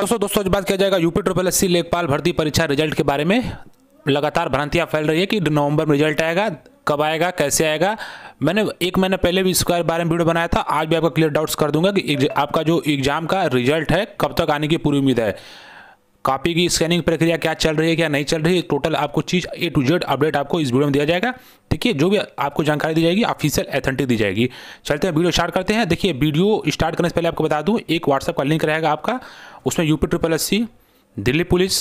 दोस्तों दोस्तों आज बात किया जाएगा यूपी ट्रिपल एस लेखपाल भर्ती परीक्षा रिजल्ट के बारे में लगातार भ्रांतियां फैल रही है कि नवंबर में रिजल्ट आएगा कब आएगा कैसे आएगा मैंने एक महीने पहले भी इसके बारे में वीडियो बनाया था आज भी आपका क्लियर डाउट्स कर दूंगा कि आपका जो एग्ज़ाम का रिजल्ट है कब तक आने की पूरी उम्मीद है कॉपी की स्कैनिंग प्रक्रिया क्या चल रही है क्या नहीं चल रही है टोटल आपको चीज़ ए टू जेड अपडेट आपको इस वीडियो में दिया जाएगा देखिए जो भी आपको जानकारी दी जाएगी ऑफिशियल एथेंटिक दी जाएगी चलते हैं वीडियो स्टार्ट करते हैं देखिए वीडियो स्टार्ट करने से पहले आपको बता दूँ एक व्हाट्सअप का लिंक रहेगा आपका उसमें UP triple S C Delhi police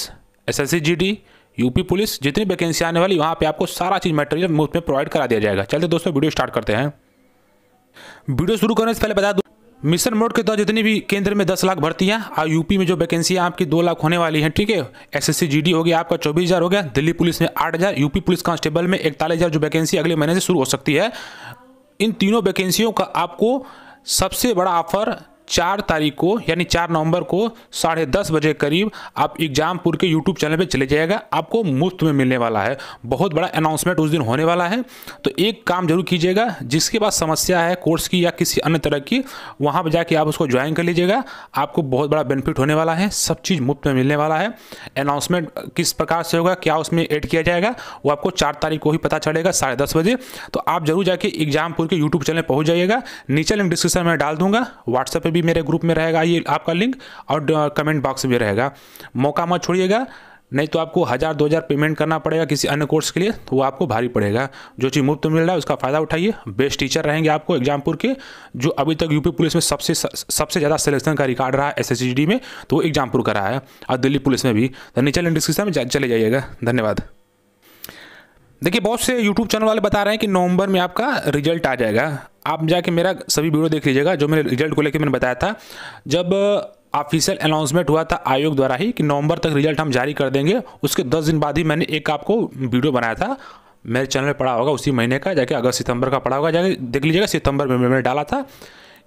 S S C G D UP police जितनी वैकेंसी आने वाली वहाँ पर आपको सारा चीज़ मटेरियल मुफ्त में प्रोवाइड करा दिया जाएगा चलते दोस्तों वीडियो स्टार्ट करते हैं वीडियो शुरू करने से पहले बता दूँ मिशन मोड के तहत जितनी भी केंद्र में दस लाख भर्तियां और यूपी में जो वैकेंसियां आपकी दो लाख होने वाली हैं ठीक है एसएससी जीडी हो गया आपका चौबीस हज़ार हो गया दिल्ली पुलिस में आठ हज़ार यूपी पुलिस कांस्टेबल में इकतालीस हज़ार जो वैकेंसी अगले महीने से शुरू हो सकती है इन तीनों वैकेंसियों का आपको सबसे बड़ा ऑफर चार तारीख को यानी चार नवंबर को साढ़े दस बजे करीब आप एग्जामपुर के यूट्यूब चैनल पे चले जाएगा आपको मुफ्त में मिलने वाला है बहुत बड़ा अनाउंसमेंट उस दिन होने वाला है तो एक काम जरूर कीजिएगा जिसके पास समस्या है कोर्स की या किसी अन्य तरह की वहाँ पर जाके आप उसको ज्वाइन कर लीजिएगा आपको बहुत बड़ा बेनिफिट होने वाला है सब चीज़ मुफ्त में मिलने वाला है अनाउंसमेंट किस प्रकार से होगा क्या उसमें एड किया जाएगा वो आपको चार तारीख को ही पता चलेगा साढ़े दस बजे तो आप जरूर जाके एग्जामपुर के यूट्यूब चैनल पहुँच जाइएगा नीचे लिंक डिस्क्रिप्शन में डाल दूंगा व्हाट्सएप पर भी मेरे ग्रुप में रहेगा ये आपका लिंक और कमेंट बॉक्स में रहेगा मौका मत छोड़िएगा नहीं तो आपको हज़ार दो हज़ार पेमेंट करना पड़ेगा किसी अन्य कोर्स के लिए तो वो आपको भारी पड़ेगा जो चीज़ मुफ्त मिल रहा है उसका फ़ायदा उठाइए बेस्ट टीचर रहेंगे आपको एग्जामपुर के जो अभी तक यूपी पुलिस में सबसे सबसे ज़्यादा सिलेक्शन का रिकॉर्ड रहा है एस में तो वो एग्जामपुर का रहा है और दिल्ली पुलिस में भी तो नीचे डिस्क्रिप्शन में चले जाइएगा धन्यवाद देखिए बहुत से यूट्यूब चैनल वाले बता रहे हैं कि नवंबर में आपका रिजल्ट आ जाएगा आप जाके मेरा सभी वीडियो देख लीजिएगा जो मेरे रिजल्ट को लेकर मैंने बताया था जब ऑफिशियल अनाउंसमेंट हुआ था आयोग द्वारा ही कि नवंबर तक रिजल्ट हम जारी कर देंगे उसके दस दिन बाद ही मैंने एक आपको वीडियो बनाया था मेरे चैनल में पढ़ा होगा उसी महीने का जाके अगस्त सितंबर का पढ़ा होगा जाके देख लीजिएगा सितंबर में मैंने डाला था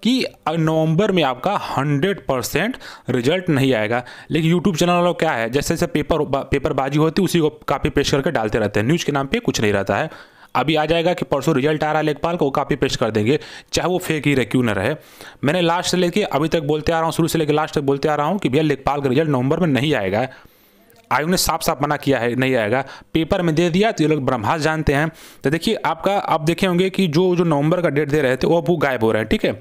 कि नवंबर में आपका 100 परसेंट रिजल्ट नहीं आएगा लेकिन यूट्यूब चैनल वालों क्या है जैसे जैसे पेपर पेपरबाजी होती है उसी को कापी पेश करके डालते रहते हैं न्यूज़ के नाम पे कुछ नहीं रहता है अभी आ जाएगा कि परसों रिजल्ट आ रहा है लेखपाल को कॉपी पेश कर देंगे चाहे वो फेक ही रहे क्यों ना रहे मैंने लास्ट से लेके अभी तक बोलते आ रहा हूँ शुरू से लेकर लास्ट तक बोलते आ रहा हूँ कि भैया लेखपाल का रिजल्ट नवंबर में नहीं आएगा आयोग ने साफ साफ मना किया है नहीं आएगा पेपर में दे दिया तो ये लोग ब्रह्मास जानते हैं तो देखिए आपका आप देखे होंगे कि जो जो नवंबर का डेट दे रहे थे वो अब वो गायब हो रहे हैं ठीक है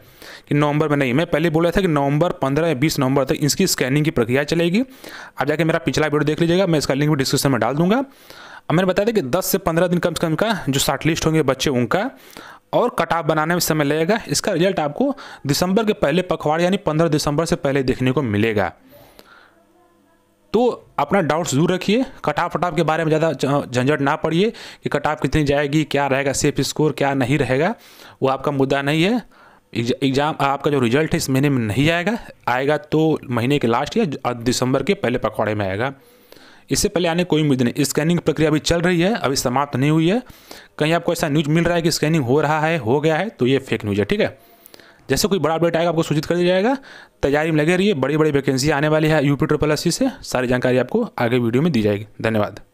कि नवंबर में नहीं मैं पहले बोला था कि नवंबर पंद्रह या बीस नवंबर तक इसकी स्कैनिंग की प्रक्रिया चलेगी आप जाके मेरा पिछला वीडियो देख लीजिएगा मैं इसका लिंक भी डिस्क्रिप्शन में डाल दूंगा अब मैंने बताया कि 10 से 15 दिन कम से कम का जो शार्ट लिस्ट होंगे बच्चे उनका और कट ऑफ बनाने में समय लगेगा इसका रिजल्ट आपको दिसंबर के पहले पखवाड़ यानी 15 दिसंबर से पहले देखने को मिलेगा तो अपना डाउट्स दूर रखिए कटाप वटाप के बारे में ज़्यादा झंझट ना पड़िए कि ऑफ कितनी जाएगी क्या रहेगा सेफ स्कोर क्या नहीं रहेगा वो आपका मुद्दा नहीं है एग्ज़ाम आपका जो रिजल्ट है इस महीने में नहीं आएगा आएगा तो महीने के लास्ट या दिसंबर के पहले पखवाड़े में आएगा इससे पहले आने कोई उम्मीद नहीं स्कैनिंग प्रक्रिया अभी चल रही है अभी समाप्त नहीं हुई है कहीं आपको ऐसा न्यूज़ मिल रहा है कि स्कैनिंग हो रहा है हो गया है तो ये फेक न्यूज़ है ठीक है जैसे कोई बड़ा अपडेट आएगा आपको सूचित कर दिया जाएगा तैयारी में लगे रहिए बड़ी बड़ी वैकेंसी आने वाली है यूपी ट्रिपल एस से सारी जानकारी आपको आगे वीडियो में दी जाएगी धन्यवाद